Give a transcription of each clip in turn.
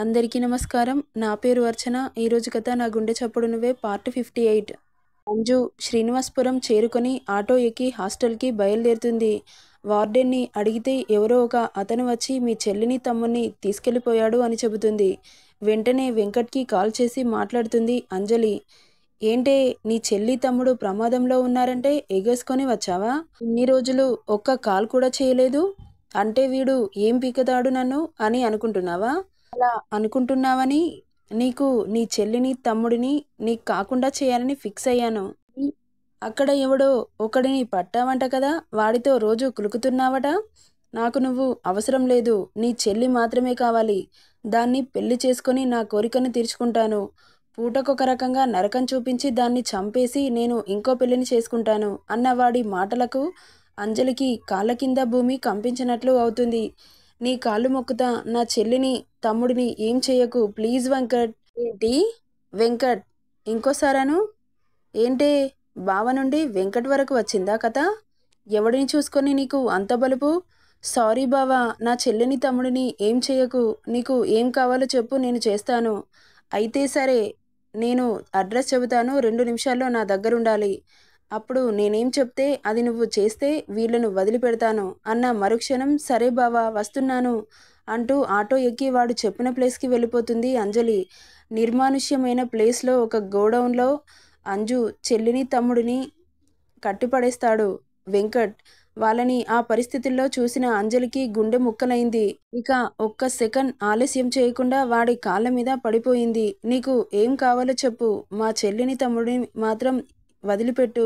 అందరికీ నమస్కారం నా పేరు అర్చన ఈరోజు కథ నా గుండె చప్పుడు నువ్వే part fifty eight Anju Srinivaspuram చేరుకొని ఆటో ఎక్కి హాస్టల్కి బయలుదేరుతుంది వార్డెన్ని అడిగితే ఎవరో ఒక అతను వచ్చి మీ చెల్లిని తమ్ముని తీసుకెళ్ళిపోయాడు అని చెబుతుంది వెంటనే వెంకట్కి కాల్ చేసి మాట్లాడుతుంది అంజలి ఏంటే నీ చెల్లి తమ్ముడు ప్రమాదంలో ఉన్నారంటే ఎగేసుకొని వచ్చావా ఇన్ని రోజులు ఒక్క కాల్ కూడా చేయలేదు అంటే వీడు ఏం పీకతాడు నన్ను అని అనుకుంటున్నావా అలా అనుకుంటున్నావని నీకు నీ చెల్లిని తమ్ముడిని నీకు కాకుండా చేయాలని ఫిక్స్ అయ్యాను అక్కడ ఎవడో ఒకడిని పట్టావంట కదా వాడితో రోజు కులుకుతున్నావట నాకు నువ్వు అవసరం లేదు నీ చెల్లి మాత్రమే కావాలి దాన్ని పెళ్లి చేసుకుని నా కోరికను తీర్చుకుంటాను పూటకొక రకంగా నరకం చూపించి దాన్ని చంపేసి నేను ఇంకో పెళ్లిని చేసుకుంటాను అన్న వాడి మాటలకు అంజలికి కాళ్ళ కింద భూమి కంపించినట్లు అవుతుంది నీ కాళ్ళు మొక్కుతా నా చెల్లిని తమ్ముడిని ఏం చేయకు ప్లీజ్ వెంకట్ ఏంటి వెంకట్ ఇంకోసారాను ఏంటి బావ నుండి వెంకట్ వరకు వచ్చిందా కథ ఎవడిని చూసుకొని నీకు అంత బలుపు సారీ బావా నా చెల్లిని తమ్ముడిని ఏం చేయకు నీకు ఏం కావాలో చెప్పు నేను చేస్తాను అయితే సరే నేను అడ్రస్ చెబుతాను రెండు నిమిషాల్లో నా దగ్గరుండాలి అప్పుడు నేనేం చెప్తే అది నువ్వు చేస్తే వీళ్ళను వదిలిపెడతాను అన్న మరుక్షణం సరే బావా వస్తున్నాను అంటూ ఆటో ఎక్కి వాడు చెప్పిన ప్లేస్కి వెళ్ళిపోతుంది అంజలి నిర్మానుష్యమైన ప్లేస్లో ఒక గోడౌన్లో అంజు చెల్లిని తమ్ముడిని కట్టిపడేస్తాడు వెంకట్ వాళ్ళని ఆ పరిస్థితుల్లో చూసిన అంజలికి గుండె ముక్కలైంది ఇక ఒక్క సెకండ్ ఆలస్యం చేయకుండా వాడి కాళ్ళ మీద పడిపోయింది నీకు ఏం కావాలో చెప్పు మా చెల్లిని తమ్ముడిని మాత్రం వదిలిపెట్టు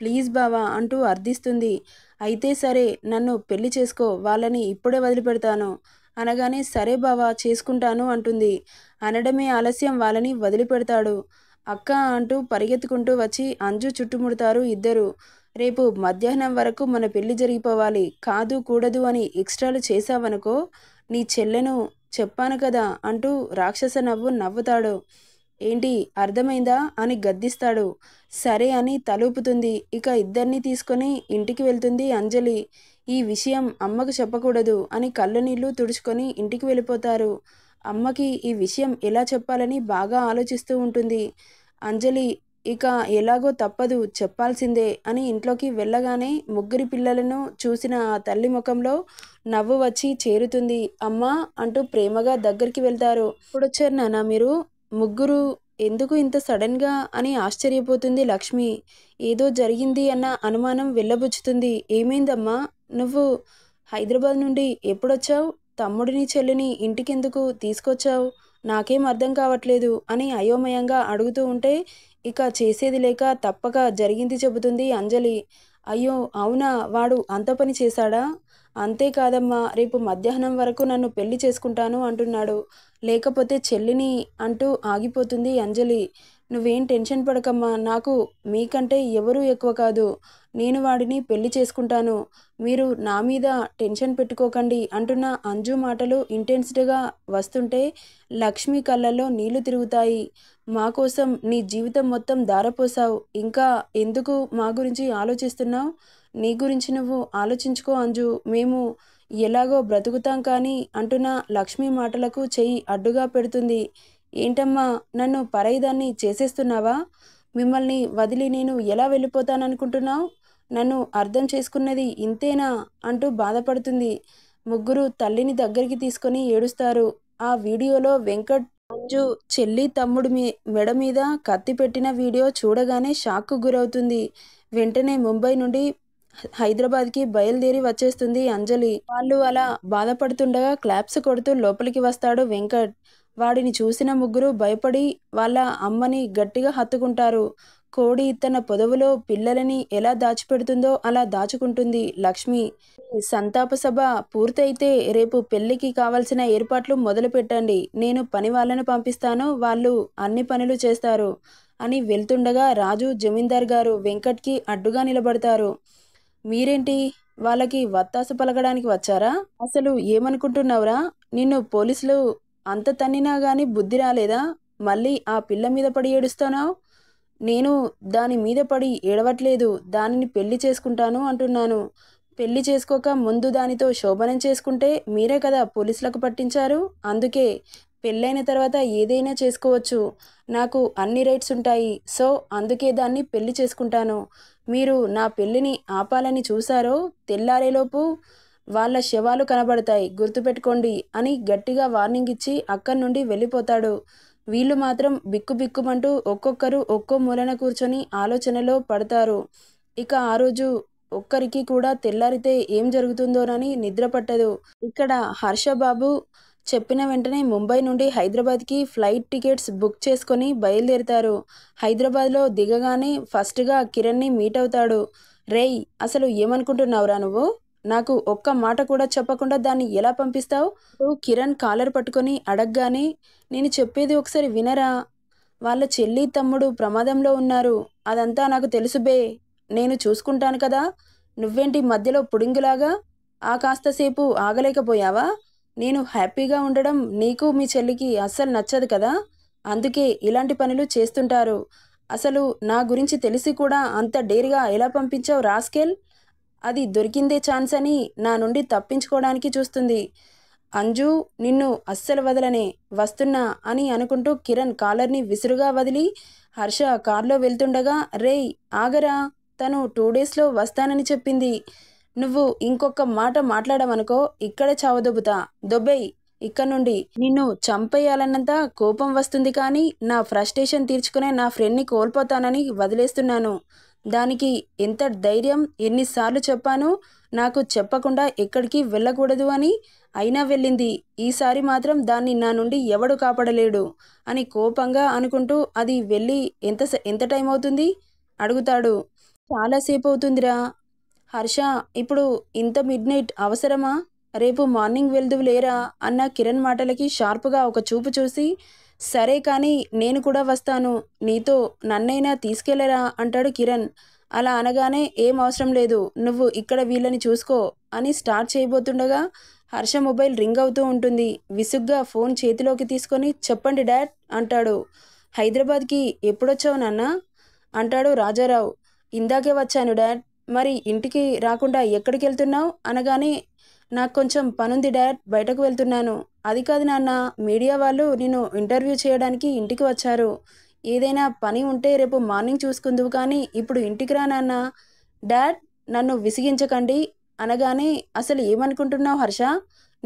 ప్లీజ్ బావా అంటూ అర్థిస్తుంది అయితే సరే నన్ను పెళ్లి చేసుకో వాళ్ళని ఇప్పుడే వదిలిపెడతాను అనగానే సరే బావా చేసుకుంటాను అంటుంది అనడమే ఆలస్యం వాళ్ళని వదిలిపెడతాడు అక్క అంటూ పరిగెత్తుకుంటూ వచ్చి అంజు చుట్టుముడతారు ఇద్దరు రేపు మధ్యాహ్నం వరకు మన పెళ్లి జరిగిపోవాలి కాదు కూడదు అని ఎక్స్ట్రాలు చేశావనుకో నీ చెల్లెను చెప్పాను కదా అంటూ రాక్షస నవ్వు నవ్వుతాడు ఏంటి అర్థమైందా అని గద్దిస్తాడు సరే అని తలూపుతుంది ఇక ఇద్దరిని తీసుకొని ఇంటికి వెళ్తుంది అంజలి ఈ విషయం అమ్మకు చెప్పకూడదు అని కళ్ళు నీళ్లు తుడుచుకొని ఇంటికి వెళ్ళిపోతారు అమ్మకి ఈ విషయం ఎలా చెప్పాలని బాగా ఆలోచిస్తూ ఉంటుంది అంజలి ఇక ఎలాగో తప్పదు చెప్పాల్సిందే అని ఇంట్లోకి వెళ్ళగానే ముగ్గురి పిల్లలను చూసిన ఆ తల్లి ముఖంలో నవ్వు వచ్చి చేరుతుంది అమ్మా అంటూ ప్రేమగా దగ్గరికి వెళ్తారు వచ్చారు నాన్న మీరు ముగ్గురు ఎందుకు ఇంత సడన్గా అని ఆశ్చర్యపోతుంది లక్ష్మి ఏదో జరిగింది అన్న అనుమానం వెళ్ళబుచ్చుతుంది ఏమైందమ్మా నువ్వు హైదరాబాద్ నుండి ఎప్పుడొచ్చావు తమ్ముడిని చెల్లిని ఇంటికెందుకు తీసుకొచ్చావు నాకేం అర్థం కావట్లేదు అని అయోమయంగా అడుగుతూ ఉంటే ఇక చేసేది లేక తప్పక జరిగింది చెబుతుంది అంజలి అయ్యో అవునా వాడు అంత పని చేశాడా అంతేకాదమ్మా రేపు మధ్యాహ్నం వరకు నన్ను పెళ్లి చేసుకుంటాను అంటున్నాడు లేకపోతే చెల్లిని అంటూ ఆగిపోతుంది అంజలి నువ్వేం టెన్షన్ పడకమ్మా నాకు మీకంటే ఎవరూ ఎక్కువ కాదు నేను వాడిని పెళ్లి చేసుకుంటాను మీరు నా మీద టెన్షన్ పెట్టుకోకండి అంటున్న అంజు మాటలు ఇంటెన్స్డ్గా వస్తుంటే లక్ష్మి కళ్ళల్లో నీళ్లు తిరుగుతాయి మా కోసం నీ జీవితం మొత్తం దారపోసావు ఇంకా ఎందుకు మా గురించి ఆలోచిస్తున్నావు నీ గురించి నువ్వు ఆలోచించుకో అంజు మేము ఎలాగో బ్రతుకుతాం కానీ అంటున్న లక్ష్మి మాటలకు చెయ్యి అడ్డుగా పెడుతుంది ఏంటమ్మా నన్ను పరైదాన్ని చేసేస్తున్నావా మిమ్మల్ని వదిలి నేను ఎలా వెళ్ళిపోతాననుకుంటున్నావు నన్ను అర్థం చేసుకున్నది ఇంతేనా అంటూ బాధపడుతుంది ముగ్గురు తల్లిని దగ్గరికి తీసుకొని ఏడుస్తారు ఆ వీడియోలో వెంకట్ అంజు చెల్లి తమ్ముడు మీ మెడ మీద కత్తి పెట్టిన వీడియో చూడగానే షాక్కు గురవుతుంది వెంటనే ముంబై నుండి హైదరాబాద్కి బయలుదేరి వచ్చేస్తుంది అంజలి వాళ్ళు అలా బాధపడుతుండగా క్లాప్స్ కొడుతూ లోపలికి వస్తాడు వెంకట్ వాడిని చూసిన ముగ్గురు భయపడి వాళ్ళ అమ్మని గట్టిగా హత్తుకుంటారు కోడి తన పొదవులో పిల్లలని ఎలా దాచిపెడుతుందో అలా దాచుకుంటుంది లక్ష్మి సంతాప సభ పూర్తయితే రేపు పెళ్లికి కావాల్సిన ఏర్పాట్లు మొదలు పెట్టండి నేను పని వాళ్ళను పంపిస్తాను వాళ్ళు అన్ని పనులు చేస్తారు అని వెళ్తుండగా రాజు జమీందార్ గారు వెంకట్కి అడ్డుగా నిలబడతారు మీరేంటి వాళ్ళకి వత్తాస పలకడానికి వచ్చారా అసలు ఏమనుకుంటున్నావురా నిన్ను పోలీసులు అంత తన్నినా గాని బుద్ధి రాలేదా మళ్ళీ ఆ పిల్ల మీద పడి ఏడుస్తున్నావు నేను దాని మీద పడి ఏడవట్లేదు దానిని పెళ్లి చేసుకుంటాను అంటున్నాను పెళ్లి చేసుకోక ముందు దానితో శోభనం చేసుకుంటే మీరే కదా పోలీసులకు పట్టించారు అందుకే పెళ్ళైన తర్వాత ఏదైనా చేసుకోవచ్చు నాకు అన్ని రైట్స్ ఉంటాయి సో అందుకే దాన్ని పెళ్లి చేసుకుంటాను మీరు నా పెళ్ళిని ఆపాలని చూశారో తెల్లారేలోపు వాళ్ళ శవాలు కనబడతాయి గుర్తుపెట్టుకోండి అని గట్టిగా వార్నింగ్ ఇచ్చి అక్కడి నుండి వెళ్ళిపోతాడు వీళ్ళు మాత్రం బిక్కు బిక్కుమంటూ ఒక్కొక్కరు ఒక్కో మూలన కూర్చొని ఆలోచనలో పడతారు ఇక ఆ రోజు ఒక్కరికి కూడా తెల్లారితే ఏం జరుగుతుందోనని నిద్ర పట్టదు ఇక్కడ హర్షబాబు చెప్పిన వెంటనే ముంబై నుండి హైదరాబాద్కి ఫ్లైట్ టికెట్స్ బుక్ చేసుకొని బయలుదేరుతారు హైదరాబాద్లో దిగగానే ఫస్ట్గా కిరణ్ని మీట్ అవుతాడు రేయ్ అసలు ఏమనుకుంటున్నావురా నువ్వు నాకు ఒక్క మాట కూడా చెప్పకుండా దాన్ని ఎలా పంపిస్తావు కిరణ్ కాలర్ పట్టుకొని అడగగానే నేను చెప్పేది ఒకసారి వినరా వాళ్ళ చెల్లి తమ్ముడు ప్రమాదంలో ఉన్నారు అదంతా నాకు తెలుసుబే నేను చూసుకుంటాను కదా నువ్వేంటి మధ్యలో పుడింగులాగా ఆ కాస్తసేపు ఆగలేకపోయావా నేను హ్యాపీగా ఉండడం నీకు మీ చెల్లికి అస్సలు నచ్చదు కదా అందుకే ఇలాంటి పనులు చేస్తుంటారు అసలు నా గురించి తెలిసి కూడా అంత డేర్గా ఎలా పంపించావు రాస్కెల్ అది దొరికిందే ఛాన్స్ అని నా నుండి తప్పించుకోవడానికి చూస్తుంది అంజు నిన్ను అస్సలు వదలనే వస్తున్నా అని అనుకుంటూ కిరణ్ కాలర్ని విసురుగా వదిలి హర్ష కారులో వెళ్తుండగా రేయ్ ఆగరా తను టూ డేస్లో వస్తానని చెప్పింది నువ్వు ఇంకొక మాట మాట్లాడమనుకో ఇక్కడే చావదొబ్బుతా దొబ్బేయి ఇక్కడ నుండి నిన్ను చంపేయాలన్నంత కోపం వస్తుంది కానీ నా ఫ్రస్ట్రేషన్ తీర్చుకునే నా ఫ్రెండ్ని కోల్పోతానని వదిలేస్తున్నాను దానికి ఎంత ధైర్యం ఎన్నిసార్లు చెప్పాను నాకు చెప్పకుండా ఎక్కడికి వెళ్ళకూడదు అని అయినా వెళ్ళింది ఈసారి మాత్రం దాన్ని నా నుండి ఎవడు కాపాడలేడు అని కోపంగా అనుకుంటూ అది వెళ్ళి ఎంత ఎంత టైం అవుతుంది అడుగుతాడు చాలాసేపు అవుతుందిరా హర్ష ఇప్పుడు ఇంత మిడ్ నైట్ అవసరమా రేపు మార్నింగ్ వెళ్దువు లేరా అన్న కిరణ్ మాటలకి షార్ప్గా ఒక చూపు చూసి సరే కానీ నేను కూడా వస్తాను నీతో నన్నైనా తీసుకెళ్లరా అంటాడు కిరణ్ అలా అనగానే ఏం అవసరం లేదు నువ్వు ఇక్కడ వీళ్ళని చూసుకో అని స్టార్ట్ చేయబోతుండగా హర్ష మొబైల్ రింగ్ అవుతూ ఉంటుంది విసుగ్గా ఫోన్ చేతిలోకి తీసుకొని చెప్పండి డాడ్ అంటాడు హైదరాబాద్కి ఎప్పుడొచ్చావు నాన్న అంటాడు రాజారావు ఇందాకే వచ్చాను డాడ్ మరి ఇంటికి రాకుండా ఎక్కడికి వెళ్తున్నావు అనగానే నాకు కొంచెం పనుంది డాడ్ బయటకు వెళ్తున్నాను అది కాదు నాన్న మీడియా వాళ్ళు నేను ఇంటర్వ్యూ చేయడానికి ఇంటికి వచ్చారు ఏదైనా పని ఉంటే రేపు మార్నింగ్ చూసుకుందువు కానీ ఇప్పుడు ఇంటికి రా నాన్న డాడ్ నన్ను విసిగించకండి అనగానే అసలు ఏమనుకుంటున్నావు హర్ష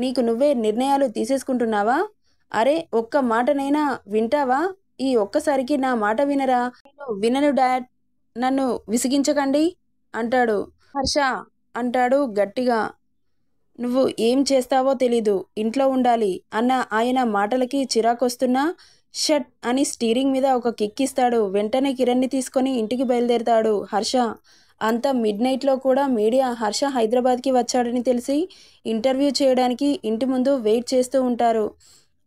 నీకు నువ్వే నిర్ణయాలు తీసేసుకుంటున్నావా అరే ఒక్క మాటనైనా వింటావా ఈ ఒక్కసారికి నా మాట వినరా వినను డాడ్ నన్ను విసిగించకండి అంటాడు హర్ష అంటాడు గట్టిగా నువ్వు ఏం చేస్తావో తెలీదు ఇంట్లో ఉండాలి అన్న ఆయన మాటలకి చిరాకొస్తున్నా షట్ అని స్టీరింగ్ మీద ఒక కిక్ ఇస్తాడు వెంటనే కిరణ్ని తీసుకొని ఇంటికి బయలుదేరతాడు హర్ష అంత మిడ్ నైట్లో కూడా మీడియా హర్ష హైదరాబాద్కి వచ్చాడని తెలిసి ఇంటర్వ్యూ చేయడానికి ఇంటి ముందు వెయిట్ చేస్తూ ఉంటారు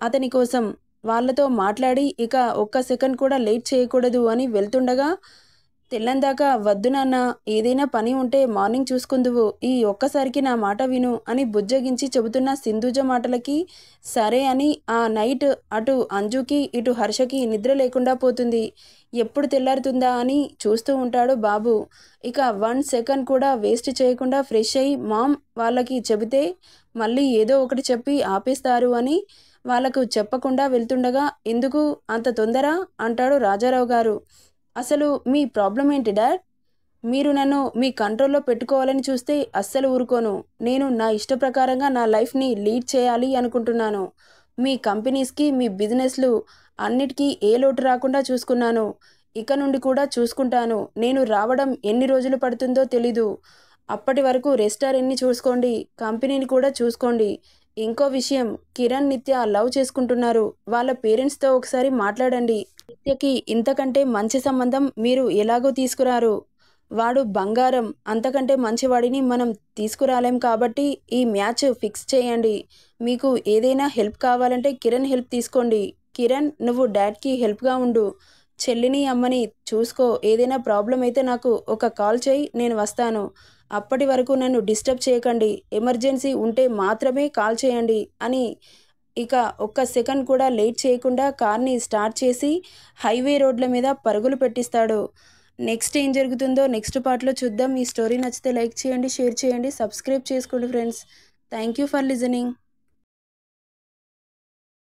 అతని కోసం వాళ్ళతో మాట్లాడి ఇక ఒక్క సెకండ్ కూడా లేట్ చేయకూడదు అని వెళ్తుండగా తెల్లందాక వద్దు నాన్న ఏదైనా పని ఉంటే మార్నింగ్ చూసుకుందువు ఈ ఒక్కసారికి నా మాట విను అని బుజ్జగించి చెబుతున్న సింధుజ మాటలకి సరే అని ఆ నైట్ అటు అంజుకి ఇటు హర్షకి నిద్ర లేకుండా పోతుంది ఎప్పుడు తెల్లారుతుందా అని చూస్తూ ఉంటాడు బాబు ఇక వన్ సెకండ్ కూడా వేస్ట్ చేయకుండా ఫ్రెష్ అయ్యి మామ్ వాళ్ళకి చెబితే మళ్ళీ ఏదో ఒకటి చెప్పి ఆపేస్తారు అని వాళ్ళకు చెప్పకుండా వెళ్తుండగా ఎందుకు అంత తొందర అంటాడు రాజారావు గారు అసలు మీ ప్రాబ్లం ఏంటి డాడ్ మీరు నన్ను మీ కంట్రోల్లో పెట్టుకోవాలని చూస్తే అస్సలు ఊరుకోను నేను నా ఇష్ట ప్రకారంగా నా లైఫ్ని లీడ్ చేయాలి అనుకుంటున్నాను మీ కంపెనీస్కి మీ బిజినెస్లు అన్నిటికీ ఏ లోటు రాకుండా చూసుకున్నాను ఇక నుండి కూడా చూసుకుంటాను నేను రావడం ఎన్ని రోజులు పడుతుందో తెలీదు అప్పటి వరకు రెస్టారెంట్ని చూసుకోండి కంపెనీని కూడా చూసుకోండి ఇంకో విషయం కిరణ్ నిత్య లవ్ చేసుకుంటున్నారు వాళ్ళ పేరెంట్స్తో ఒకసారి మాట్లాడండి సత్యకి ఇంతకంటే మంచి సంబంధం మీరు ఎలాగో తీసుకురారు వాడు బంగారం అంతకంటే మంచివాడిని మనం తీసుకురాలేం కాబట్టి ఈ మ్యాచ్ ఫిక్స్ చేయండి మీకు ఏదైనా హెల్ప్ కావాలంటే కిరణ్ హెల్ప్ తీసుకోండి కిరణ్ నువ్వు డాడ్కి హెల్ప్గా ఉండు చెల్లిని అమ్మని చూసుకో ఏదైనా ప్రాబ్లం అయితే నాకు ఒక కాల్ చేయి నేను వస్తాను అప్పటి వరకు నన్ను డిస్టర్బ్ చేయకండి ఎమర్జెన్సీ ఉంటే మాత్రమే కాల్ చేయండి అని ఇక ఒక్క సెకండ్ కూడా లేట్ చేయకుండా కార్ని స్టార్ట్ చేసి హైవే రోడ్ల మీద పరుగులు పెట్టిస్తాడు నెక్స్ట్ ఏం జరుగుతుందో నెక్స్ట్ పార్ట్లో చూద్దాం ఈ స్టోరీ నచ్చితే లైక్ చేయండి షేర్ చేయండి సబ్స్క్రైబ్ చేసుకోండి friends thank you for listening